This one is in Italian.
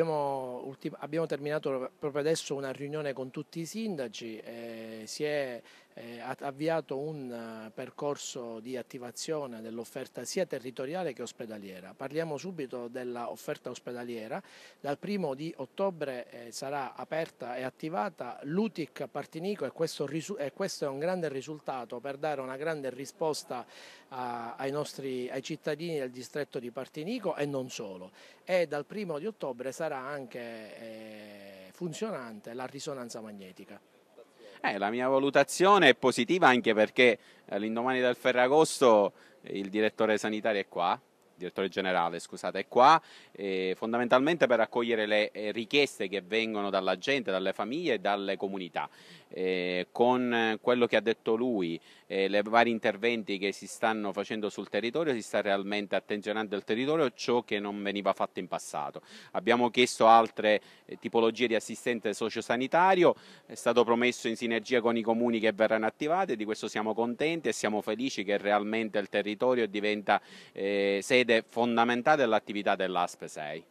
abbiamo, abbiamo, terminato proprio adesso una riunione con tutti i sindaci. Eh, si è eh, avviato un eh, percorso di attivazione dell'offerta sia territoriale che ospedaliera. Parliamo subito dell'offerta ospedaliera. Dal primo di ottobre eh, sarà aperta e attivata l'UTIC a Partinico e questo, e questo, è un grande risultato per dare una grande risposta a, ai, nostri, ai cittadini del distretto di Partinico e non solo. E dal primo di ottobre sarà anche eh, funzionante la risonanza magnetica. Eh, la mia valutazione è positiva anche perché all'indomani eh, del Ferragosto il direttore sanitario è qua, direttore generale, scusate, è qua eh, fondamentalmente per accogliere le eh, richieste che vengono dalla gente, dalle famiglie e dalle comunità. Eh, con quello che ha detto lui e eh, i vari interventi che si stanno facendo sul territorio, si sta realmente attenzionando il territorio, ciò che non veniva fatto in passato. Abbiamo chiesto altre eh, tipologie di assistente sociosanitario, è stato promesso in sinergia con i comuni che verranno attivati, di questo siamo contenti e siamo felici che realmente il territorio diventa eh, sede ed è fondamentale l'attività dell'ASPE 6.